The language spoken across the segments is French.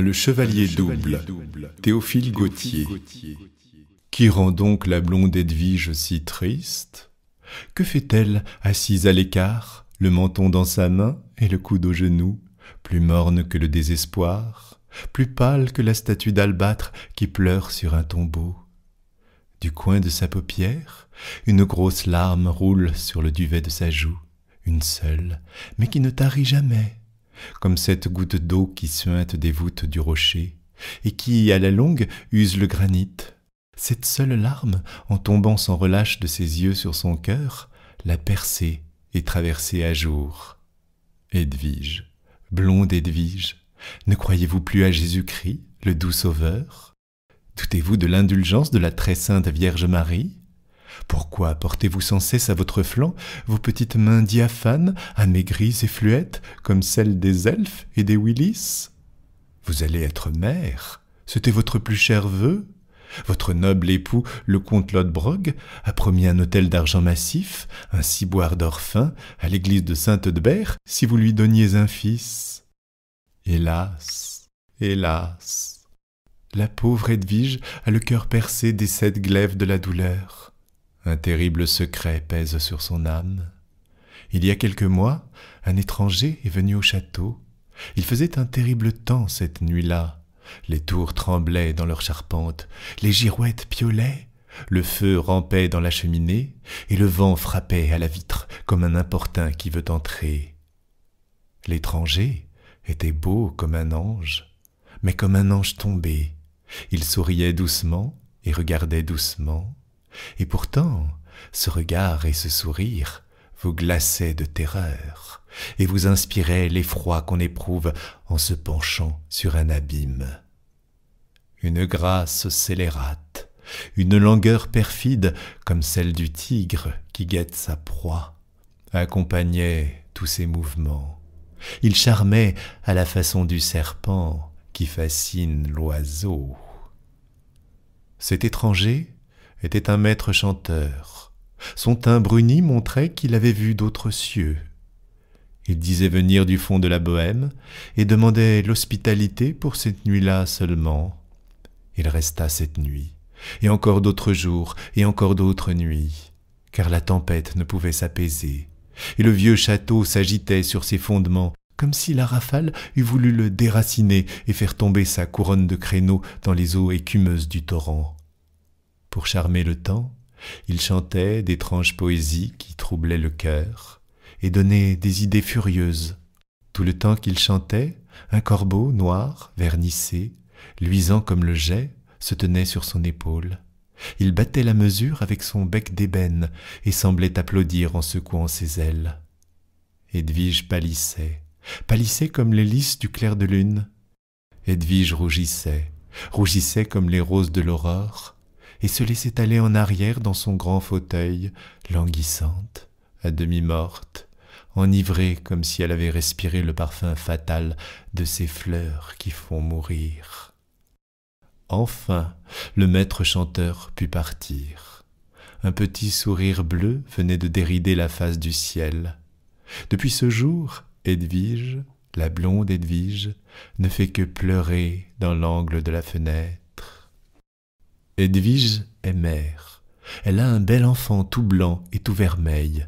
Le Chevalier, Double, Théophile, Gautier. Qui rend donc la blonde Edwige si triste Que fait-elle, assise à l'écart, le menton dans sa main et le coude au genou, plus morne que le désespoir, plus pâle que la statue d'albâtre qui pleure sur un tombeau Du coin de sa paupière, une grosse larme roule sur le duvet de sa joue, une seule, mais qui ne tarit jamais comme cette goutte d'eau qui suinte des voûtes du rocher, et qui, à la longue, use le granit. Cette seule larme, en tombant sans relâche de ses yeux sur son cœur, l'a percée et traversée à jour. Edwige, blonde Edwige, ne croyez-vous plus à Jésus-Christ, le doux Sauveur Doutez-vous de l'indulgence de la très sainte Vierge Marie pourquoi portez-vous sans cesse à votre flanc vos petites mains diaphanes, amaigries et fluettes, comme celles des elfes et des willis Vous allez être mère, c'était votre plus cher vœu. Votre noble époux, le comte Lodbrog, a promis un hôtel d'argent massif, un ciboire d'or fin, à l'église de Sainte-Audebert, si vous lui donniez un fils. Hélas, hélas, la pauvre Edwige a le cœur percé des sept glaives de la douleur. Un terrible secret pèse sur son âme. Il y a quelques mois, un étranger est venu au château. Il faisait un terrible temps cette nuit-là. Les tours tremblaient dans leurs charpentes, les girouettes piolaient, le feu rampait dans la cheminée, et le vent frappait à la vitre comme un importun qui veut entrer. L'étranger était beau comme un ange, mais comme un ange tombé. Il souriait doucement et regardait doucement et pourtant ce regard et ce sourire vous glaçaient de terreur, et vous inspiraient l'effroi qu'on éprouve en se penchant sur un abîme. Une grâce scélérate, une langueur perfide comme celle du tigre qui guette sa proie, accompagnait tous ses mouvements. Il charmait à la façon du serpent qui fascine l'oiseau. Cet étranger, était un maître chanteur. Son teint bruni montrait qu'il avait vu d'autres cieux. Il disait venir du fond de la Bohême et demandait l'hospitalité pour cette nuit-là seulement. Il resta cette nuit, et encore d'autres jours, et encore d'autres nuits, car la tempête ne pouvait s'apaiser, et le vieux château s'agitait sur ses fondements, comme si la rafale eût voulu le déraciner et faire tomber sa couronne de créneaux dans les eaux écumeuses du torrent. Pour charmer le temps, il chantait d'étranges poésies qui troublaient le cœur et donnaient des idées furieuses. Tout le temps qu'il chantait, un corbeau noir, vernissé, luisant comme le jet, se tenait sur son épaule. Il battait la mesure avec son bec d'ébène et semblait applaudir en secouant ses ailes. Edwige pâlissait, pâlissait comme les lys du clair de lune. Edwige rougissait, rougissait comme les roses de l'aurore et se laissait aller en arrière dans son grand fauteuil, languissante, à demi morte, enivrée comme si elle avait respiré le parfum fatal de ces fleurs qui font mourir. Enfin, le maître chanteur put partir. Un petit sourire bleu venait de dérider la face du ciel. Depuis ce jour, Edwige, la blonde Edwige, ne fait que pleurer dans l'angle de la fenêtre. Edwige est mère. Elle a un bel enfant tout blanc et tout vermeil.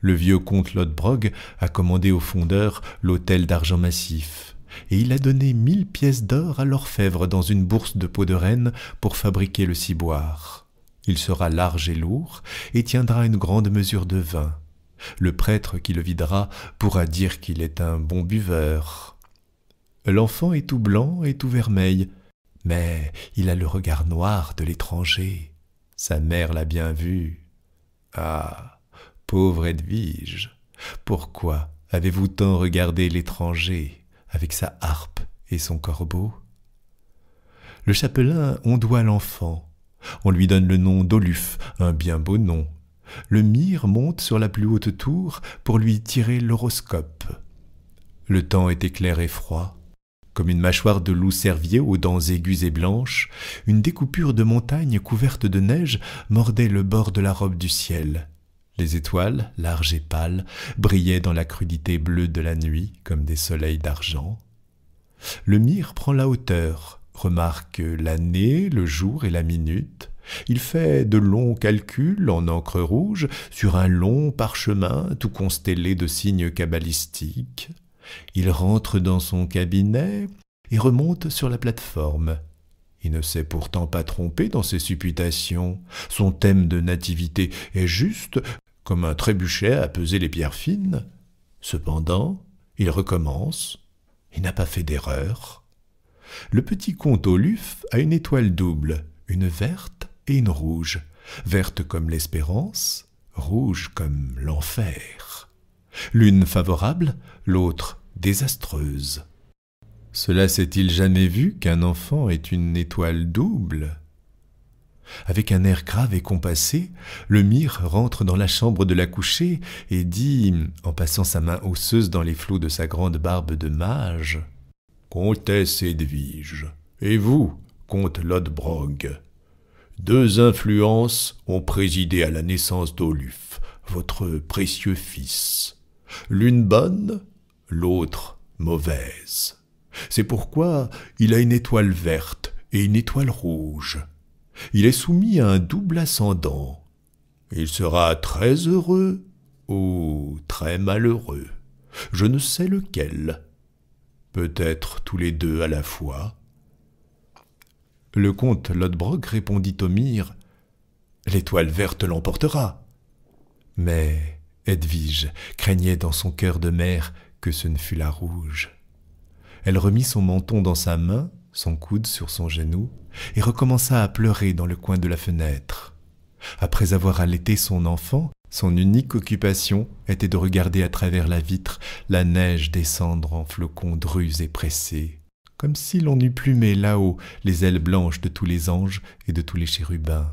Le vieux comte Lodbrog a commandé au fondeur l'hôtel d'argent massif, et il a donné mille pièces d'or à l'orfèvre dans une bourse de peau de reine pour fabriquer le ciboire. Il sera large et lourd, et tiendra une grande mesure de vin. Le prêtre qui le videra pourra dire qu'il est un bon buveur. L'enfant est tout blanc et tout vermeil, mais il a le regard noir de l'étranger. Sa mère l'a bien vu. Ah. Pauvre Edwige. Pourquoi avez-vous tant regardé l'étranger, avec sa harpe et son corbeau? Le chapelain doit l'enfant. On lui donne le nom d'Oluf, un bien beau nom. Le mire monte sur la plus haute tour pour lui tirer l'horoscope. Le temps est clair et froid comme une mâchoire de loup cervier aux dents aiguës et blanches, une découpure de montagne couverte de neige mordait le bord de la robe du ciel. Les étoiles, larges et pâles, brillaient dans la crudité bleue de la nuit comme des soleils d'argent. Le mire prend la hauteur, remarque l'année, le jour et la minute. Il fait de longs calculs en encre rouge sur un long parchemin tout constellé de signes cabalistiques. Il rentre dans son cabinet et remonte sur la plateforme. Il ne s'est pourtant pas trompé dans ses supputations. Son thème de nativité est juste, comme un trébuchet à peser les pierres fines. Cependant, il recommence. Il n'a pas fait d'erreur. Le petit comte Oluf a une étoile double, une verte et une rouge, verte comme l'espérance, rouge comme l'enfer l'une favorable, l'autre désastreuse. Cela s'est-il jamais vu qu'un enfant est une étoile double Avec un air grave et compassé, le mire rentre dans la chambre de la couchée et dit, en passant sa main osseuse dans les flots de sa grande barbe de mage, Comtesse Edwige, et vous, comte Lodbrog, deux influences ont présidé à la naissance d'Oluf, votre précieux fils l'une bonne, l'autre mauvaise. C'est pourquoi il a une étoile verte et une étoile rouge. Il est soumis à un double ascendant. Il sera très heureux ou très malheureux. Je ne sais lequel. Peut-être tous les deux à la fois. Le comte Lodbrok répondit au mire L'étoile verte l'emportera. Mais Edwige craignait dans son cœur de mère que ce ne fût la rouge. Elle remit son menton dans sa main, son coude sur son genou, et recommença à pleurer dans le coin de la fenêtre. Après avoir allaité son enfant, son unique occupation était de regarder à travers la vitre la neige descendre en flocons drus et pressés, comme si l'on eût plumé là-haut les ailes blanches de tous les anges et de tous les chérubins.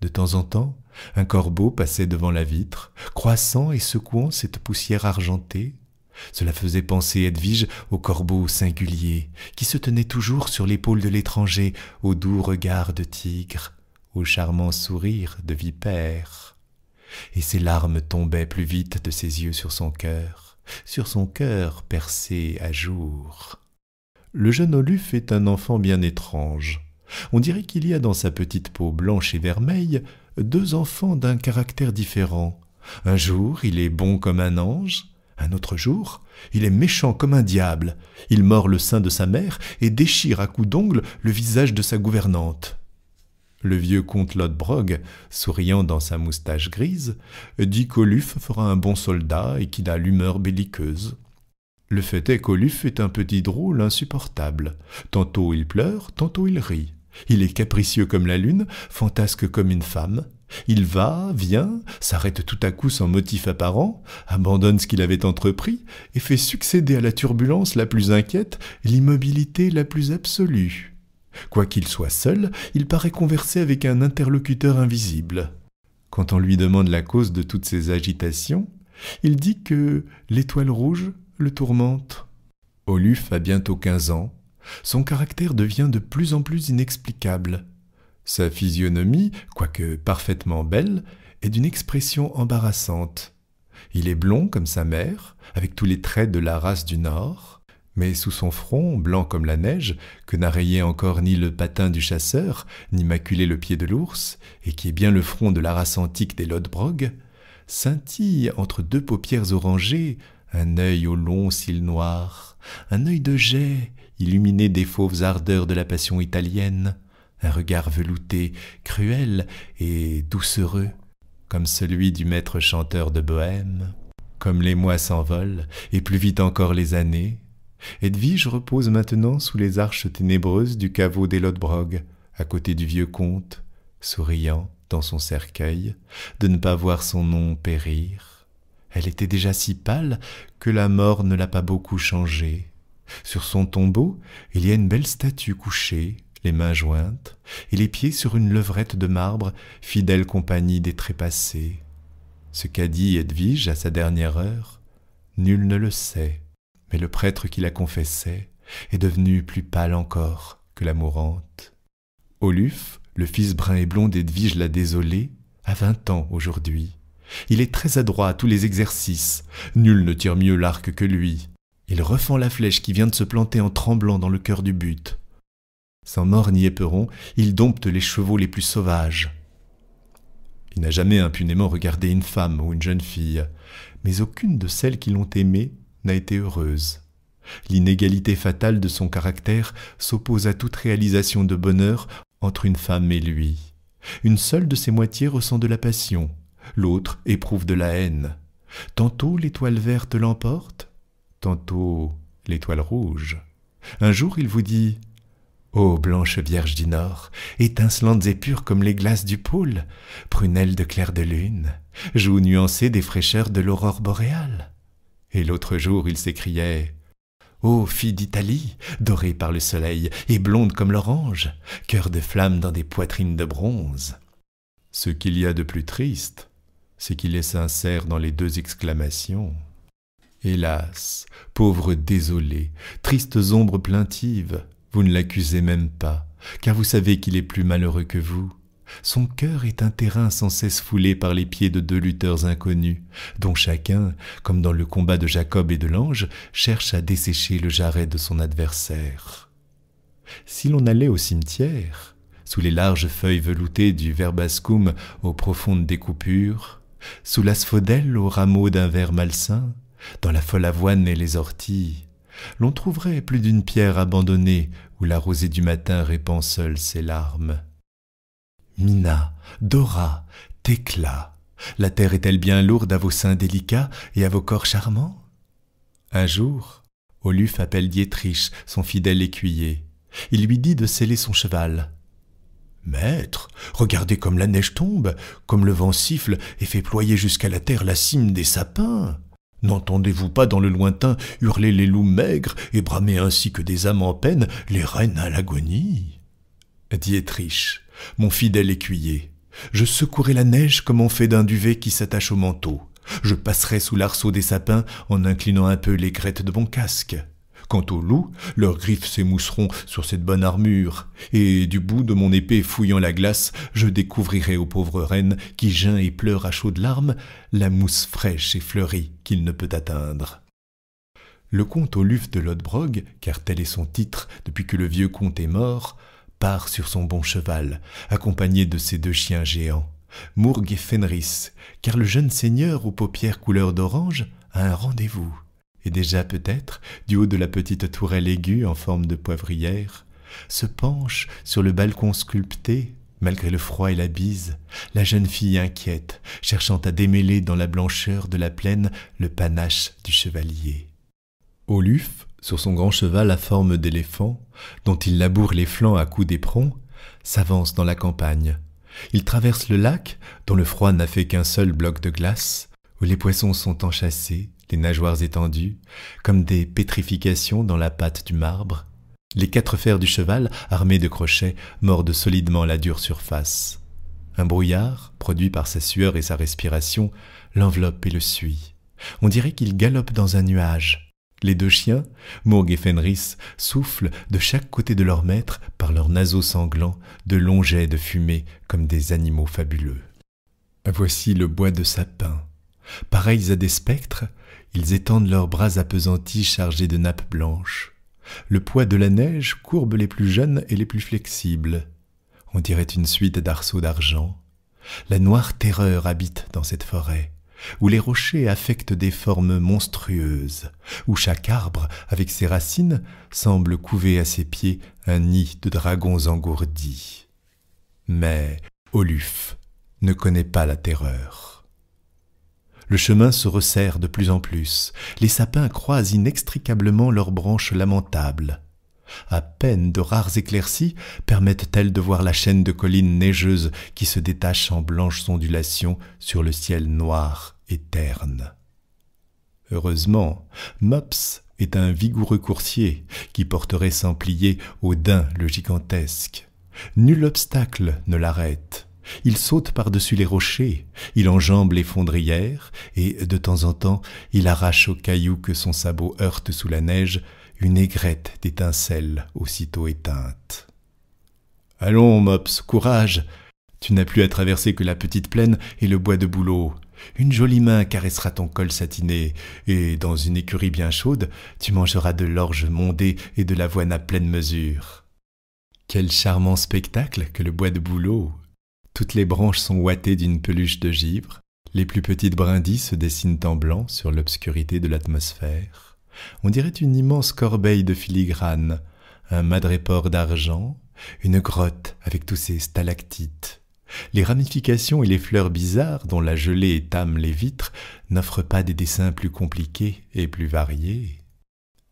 De temps en temps, un corbeau passait devant la vitre, croissant et secouant cette poussière argentée. Cela faisait penser Edwige au corbeau singulier, qui se tenait toujours sur l'épaule de l'étranger, au doux regard de tigre, au charmant sourire de vipère. Et ses larmes tombaient plus vite de ses yeux sur son cœur, sur son cœur percé à jour. Le jeune Oluf est un enfant bien étrange. On dirait qu'il y a dans sa petite peau blanche et vermeille deux enfants d'un caractère différent. Un jour, il est bon comme un ange, un autre jour, il est méchant comme un diable, il mord le sein de sa mère et déchire à coups d'ongles le visage de sa gouvernante. Le vieux comte Lodbrog, souriant dans sa moustache grise, dit qu'Oluf fera un bon soldat et qu'il a l'humeur belliqueuse. Le fait est qu'Oluf est un petit drôle insupportable. Tantôt il pleure, tantôt il rit. Il est capricieux comme la lune, fantasque comme une femme. Il va, vient, s'arrête tout à coup sans motif apparent, abandonne ce qu'il avait entrepris, et fait succéder à la turbulence la plus inquiète, l'immobilité la plus absolue. Quoiqu'il soit seul, il paraît converser avec un interlocuteur invisible. Quand on lui demande la cause de toutes ces agitations, il dit que l'étoile rouge le tourmente. Oluf a bientôt quinze ans, son caractère devient de plus en plus inexplicable. Sa physionomie, quoique parfaitement belle, est d'une expression embarrassante. Il est blond comme sa mère, avec tous les traits de la race du Nord, mais sous son front, blanc comme la neige, que n'a rayé encore ni le patin du chasseur, ni maculé le pied de l'ours, et qui est bien le front de la race antique des Lodbrog, scintille entre deux paupières orangées un œil au long cils noir, un œil de jet illuminé des fauves ardeurs de la passion italienne, un regard velouté, cruel et doucereux, comme celui du maître chanteur de Bohème. Comme les mois s'envolent, et plus vite encore les années, Edwige repose maintenant sous les arches ténébreuses du caveau des Lodbrog, à côté du vieux comte, souriant dans son cercueil, de ne pas voir son nom périr. Elle était déjà si pâle que la mort ne l'a pas beaucoup changée. Sur son tombeau, il y a une belle statue couchée, les mains jointes, et les pieds sur une levrette de marbre, fidèle compagnie des trépassés. Ce qu'a dit Edwige à sa dernière heure, nul ne le sait, mais le prêtre qui la confessait est devenu plus pâle encore que la mourante. Oluf, le fils brun et blond d'Edwige la désolée, a vingt ans aujourd'hui. Il est très adroit à tous les exercices, nul ne tire mieux l'arc que lui, il refend la flèche qui vient de se planter en tremblant dans le cœur du but. Sans mort ni éperon, il dompte les chevaux les plus sauvages. Il n'a jamais impunément regardé une femme ou une jeune fille, mais aucune de celles qui l'ont aimé n'a été heureuse. L'inégalité fatale de son caractère s'oppose à toute réalisation de bonheur entre une femme et lui. Une seule de ses moitiés ressent de la passion, l'autre éprouve de la haine. Tantôt l'étoile verte l'emporte, tantôt l'étoile rouge. Un jour il vous dit Ô blanche Vierge du Nord, étincelantes et pures comme les glaces du pôle, prunelles de clair de lune, joues nuancées des fraîcheurs de l'aurore boréale. Et l'autre jour il s'écriait Ô fille d'Italie, dorée par le soleil et blonde comme l'orange, cœur de flamme dans des poitrines de bronze. Ce qu'il y a de plus triste, c'est qu'il est sincère dans les deux exclamations. Hélas, pauvre désolé, tristes ombres plaintives, vous ne l'accusez même pas, car vous savez qu'il est plus malheureux que vous. Son cœur est un terrain sans cesse foulé par les pieds de deux lutteurs inconnus, dont chacun, comme dans le combat de Jacob et de l'ange, cherche à dessécher le jarret de son adversaire. Si l'on allait au cimetière, sous les larges feuilles veloutées du verbascum aux profondes découpures, sous l'asphodèle aux rameaux d'un verre malsain, dans la folle avoine et les orties, l'on trouverait plus d'une pierre abandonnée où la rosée du matin répand seule ses larmes. Mina, Dora, t'éclat. la terre est-elle bien lourde à vos seins délicats et à vos corps charmants Un jour, Oluf appelle Dietrich, son fidèle écuyer. Il lui dit de sceller son cheval. Maître, regardez comme la neige tombe, comme le vent siffle et fait ployer jusqu'à la terre la cime des sapins. N'entendez-vous pas dans le lointain hurler les loups maigres et bramer ainsi que des âmes en peine les reines à l'agonie Dietrich, mon fidèle écuyer. Je secouerai la neige comme on fait d'un duvet qui s'attache au manteau. Je passerai sous l'arceau des sapins en inclinant un peu les crêtes de mon casque. Quant aux loups, leurs griffes s'émousseront sur cette bonne armure, et du bout de mon épée fouillant la glace, je découvrirai aux pauvres reines qui geint et pleure à chaudes larmes la mousse fraîche et fleurie qu'il ne peut atteindre. Le comte Oluf de Lodbrog, car tel est son titre depuis que le vieux comte est mort, part sur son bon cheval, accompagné de ses deux chiens géants, Mourg et Fenris, car le jeune seigneur aux paupières couleur d'orange a un rendez-vous déjà peut-être, du haut de la petite tourelle aiguë en forme de poivrière, se penche sur le balcon sculpté, malgré le froid et la bise, la jeune fille inquiète, cherchant à démêler dans la blancheur de la plaine le panache du chevalier. Oluf, sur son grand cheval à forme d'éléphant, dont il laboure les flancs à coups d'éperon, s'avance dans la campagne. Il traverse le lac, dont le froid n'a fait qu'un seul bloc de glace, où les poissons sont enchâssés, les nageoires étendues, comme des pétrifications dans la pâte du marbre. Les quatre fers du cheval, armés de crochets, mordent solidement la dure surface. Un brouillard, produit par sa sueur et sa respiration, l'enveloppe et le suit. On dirait qu'il galope dans un nuage. Les deux chiens, Mourgue et Fenris, soufflent de chaque côté de leur maître, par leurs naseaux sanglants, de longs jets de fumée comme des animaux fabuleux. Voici le bois de sapin, Pareils à des spectres, ils étendent leurs bras appesantis chargés de nappes blanches. Le poids de la neige courbe les plus jeunes et les plus flexibles. On dirait une suite d'arceaux d'argent. La noire terreur habite dans cette forêt, où les rochers affectent des formes monstrueuses, où chaque arbre, avec ses racines, semble couver à ses pieds un nid de dragons engourdis. Mais Oluf ne connaît pas la terreur. Le chemin se resserre de plus en plus. Les sapins croisent inextricablement leurs branches lamentables. À peine de rares éclaircies permettent-elles de voir la chaîne de collines neigeuses qui se détache en blanches ondulations sur le ciel noir et terne. Heureusement, Mops est un vigoureux coursier qui porterait sans plier au daim le gigantesque. Nul obstacle ne l'arrête. Il saute par-dessus les rochers, il enjambe les fondrières, et de temps en temps, il arrache aux cailloux que son sabot heurte sous la neige une aigrette d'étincelles aussitôt éteinte. Allons, Mops, courage Tu n'as plus à traverser que la petite plaine et le bois de bouleau. Une jolie main caressera ton col satiné, et dans une écurie bien chaude, tu mangeras de l'orge mondée et de l'avoine à pleine mesure. Quel charmant spectacle que le bois de bouleau toutes les branches sont ouatées d'une peluche de givre, les plus petites brindilles se dessinent en blanc sur l'obscurité de l'atmosphère. On dirait une immense corbeille de filigrane, un madréport d'argent, une grotte avec tous ses stalactites. Les ramifications et les fleurs bizarres dont la gelée étame les vitres n'offrent pas des dessins plus compliqués et plus variés.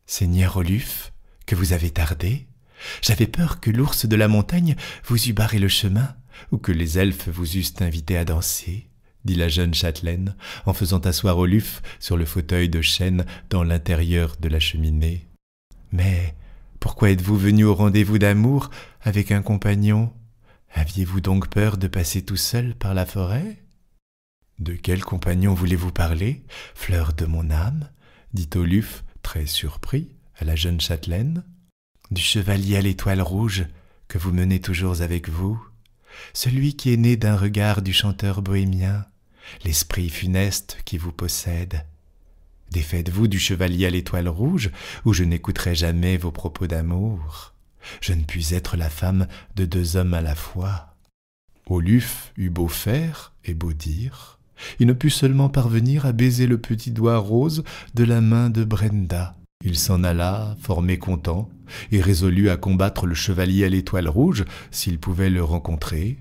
Seigneur Oluf, que vous avez tardé, j'avais peur que l'ours de la montagne vous eût barré le chemin ou que les elfes vous eussent invité à danser, dit la jeune châtelaine, en faisant asseoir Oluf sur le fauteuil de chêne dans l'intérieur de la cheminée. Mais pourquoi êtes-vous venu au rendez-vous d'amour avec un compagnon Aviez-vous donc peur de passer tout seul par la forêt De quel compagnon voulez-vous parler, fleur de mon âme dit Oluf, très surpris, à la jeune châtelaine. Du chevalier à l'étoile rouge que vous menez toujours avec vous celui qui est né d'un regard du chanteur bohémien, l'esprit funeste qui vous possède. Défaites-vous du chevalier à l'étoile rouge, où je n'écouterai jamais vos propos d'amour. Je ne puis être la femme de deux hommes à la fois. Oluf eut beau faire et beau dire, il ne put seulement parvenir à baiser le petit doigt rose de la main de Brenda. Il s'en alla, fort mécontent, et résolu à combattre le chevalier à l'étoile rouge s'il pouvait le rencontrer.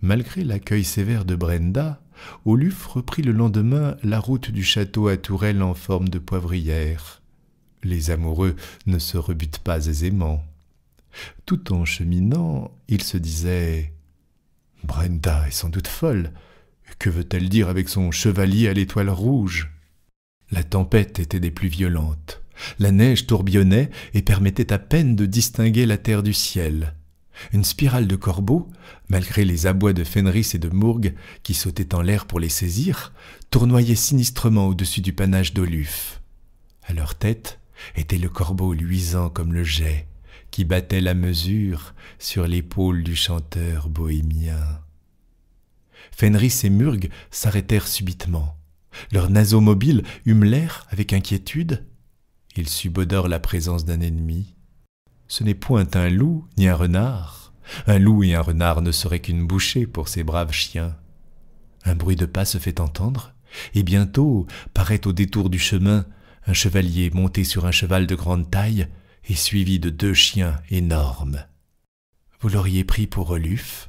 Malgré l'accueil sévère de Brenda, Oluf reprit le lendemain la route du château à tourelles en forme de poivrière. Les amoureux ne se rebutent pas aisément. Tout en cheminant, il se disait Brenda est sans doute folle. Que veut-elle dire avec son chevalier à l'étoile rouge La tempête était des plus violentes. La neige tourbillonnait et permettait à peine de distinguer la terre du ciel. Une spirale de corbeaux, malgré les abois de Fenris et de Murg, qui sautaient en l'air pour les saisir, tournoyait sinistrement au-dessus du panache d'Oluf. À leur tête était le corbeau luisant comme le jet, qui battait la mesure sur l'épaule du chanteur bohémien. Fenris et Murg s'arrêtèrent subitement. Leurs naseaux mobiles humelèrent avec inquiétude il subodore la présence d'un ennemi. Ce n'est point un loup ni un renard. Un loup et un renard ne seraient qu'une bouchée pour ces braves chiens. Un bruit de pas se fait entendre, et bientôt paraît au détour du chemin un chevalier monté sur un cheval de grande taille et suivi de deux chiens énormes. Vous l'auriez pris pour Oluf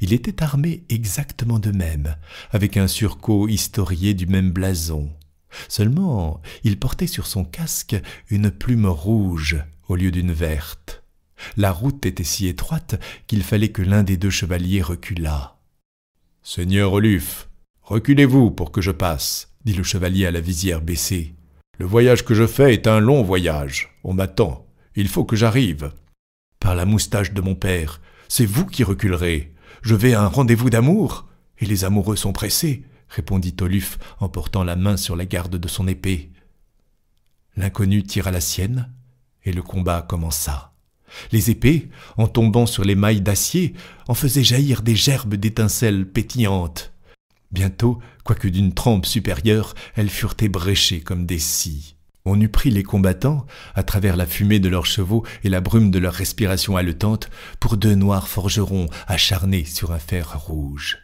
Il était armé exactement de même, avec un surcot historié du même blason, Seulement, il portait sur son casque une plume rouge au lieu d'une verte. La route était si étroite qu'il fallait que l'un des deux chevaliers reculât. Seigneur Oluf, reculez-vous pour que je passe, dit le chevalier à la visière baissée. Le voyage que je fais est un long voyage. On m'attend. Il faut que j'arrive. Par la moustache de mon père, c'est vous qui reculerez. Je vais à un rendez-vous d'amour, et les amoureux sont pressés répondit Toluf en portant la main sur la garde de son épée. L'inconnu tira la sienne, et le combat commença. Les épées, en tombant sur les mailles d'acier, en faisaient jaillir des gerbes d'étincelles pétillantes. Bientôt, quoique d'une trempe supérieure, elles furent ébréchées comme des scies. On eût pris les combattants, à travers la fumée de leurs chevaux et la brume de leur respiration haletante, pour deux noirs forgerons acharnés sur un fer rouge.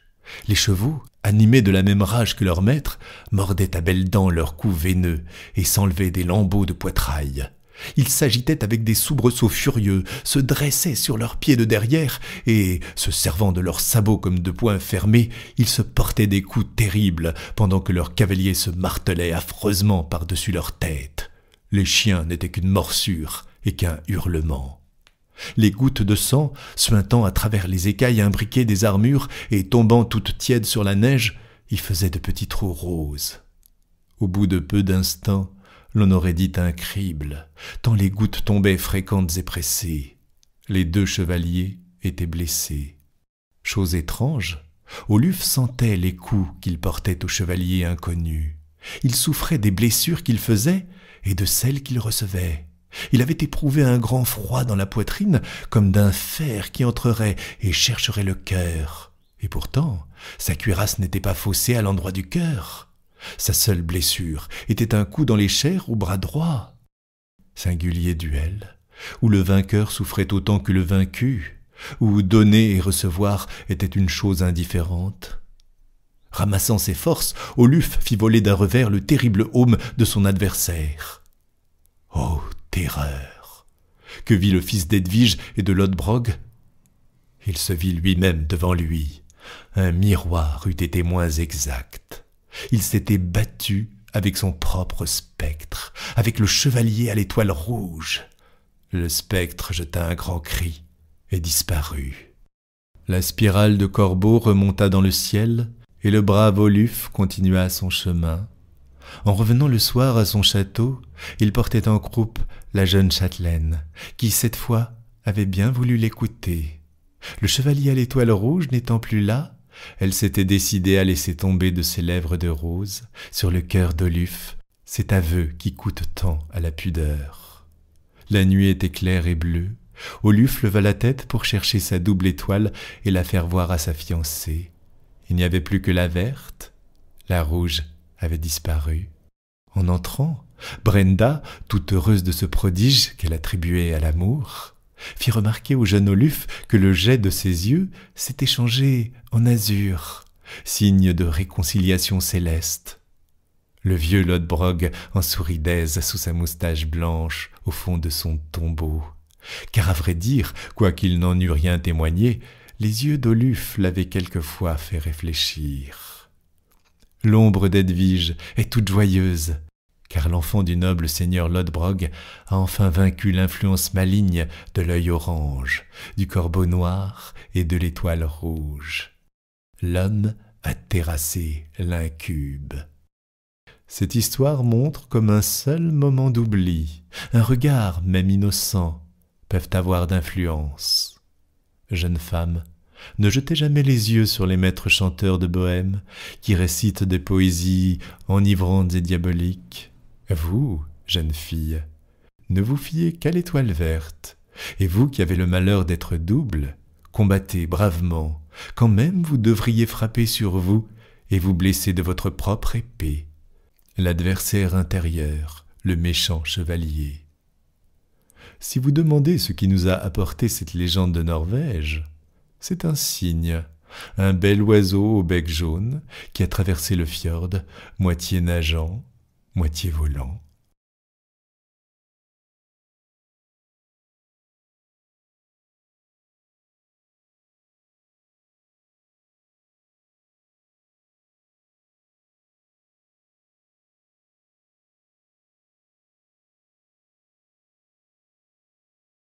Les chevaux, animés de la même rage que leur maître, mordaient à belles dents leurs coups veineux et s'enlevaient des lambeaux de poitrail. Ils s'agitaient avec des soubresauts furieux, se dressaient sur leurs pieds de derrière, et, se servant de leurs sabots comme de poings fermés, ils se portaient des coups terribles, pendant que leurs cavaliers se martelaient affreusement par-dessus leurs têtes. Les chiens n'étaient qu'une morsure et qu'un hurlement les gouttes de sang, suintant à travers les écailles imbriquées des armures et tombant toutes tièdes sur la neige, y faisaient de petits trous roses. Au bout de peu d'instants, l'on aurait dit un crible, tant les gouttes tombaient fréquentes et pressées. Les deux chevaliers étaient blessés. Chose étrange, Oluf sentait les coups qu'il portait au chevalier inconnu. Il souffrait des blessures qu'il faisait et de celles qu'il recevait. Il avait éprouvé un grand froid dans la poitrine, comme d'un fer qui entrerait et chercherait le cœur. Et pourtant, sa cuirasse n'était pas faussée à l'endroit du cœur. Sa seule blessure était un coup dans les chairs au bras droit. Singulier duel, où le vainqueur souffrait autant que le vaincu, où donner et recevoir était une chose indifférente. Ramassant ses forces, Oluf fit voler d'un revers le terrible haume de son adversaire. Que vit le fils d'Edwige et de Lodbrog Il se vit lui-même devant lui. Un miroir eût été moins exact. Il s'était battu avec son propre spectre, avec le chevalier à l'étoile rouge. Le spectre jeta un grand cri et disparut. La spirale de corbeau remonta dans le ciel, et le brave Oluf continua son chemin, en revenant le soir à son château, il portait en croupe la jeune châtelaine, qui cette fois avait bien voulu l'écouter. Le chevalier à l'étoile rouge n'étant plus là, elle s'était décidée à laisser tomber de ses lèvres de rose sur le cœur d'Oluf cet aveu qui coûte tant à la pudeur. La nuit était claire et bleue. Oluf leva la tête pour chercher sa double étoile et la faire voir à sa fiancée. Il n'y avait plus que la verte, la rouge avait disparu. En entrant, Brenda, toute heureuse de ce prodige qu'elle attribuait à l'amour, fit remarquer au jeune Oluf que le jet de ses yeux s'était changé en azur, signe de réconciliation céleste. Le vieux Lodbrog en sourit d'aise sous sa moustache blanche au fond de son tombeau. Car à vrai dire, quoiqu'il n'en eût rien témoigné, les yeux d'Oluf l'avaient quelquefois fait réfléchir. L'ombre d'Edwige est toute joyeuse, car l'enfant du noble seigneur Lodbrog a enfin vaincu l'influence maligne de l'œil orange, du corbeau noir et de l'étoile rouge. L'homme a terrassé l'incube. Cette histoire montre comme un seul moment d'oubli, un regard même innocent, peuvent avoir d'influence. Jeune femme, ne jetez jamais les yeux sur les maîtres chanteurs de Bohème, qui récitent des poésies enivrantes et diaboliques. Vous, jeune fille, ne vous fiez qu'à l'étoile verte, et vous qui avez le malheur d'être double, combattez bravement, quand même vous devriez frapper sur vous et vous blesser de votre propre épée, l'adversaire intérieur, le méchant chevalier. Si vous demandez ce qui nous a apporté cette légende de Norvège, c'est un signe, un bel oiseau au bec jaune qui a traversé le fjord, moitié nageant, moitié volant,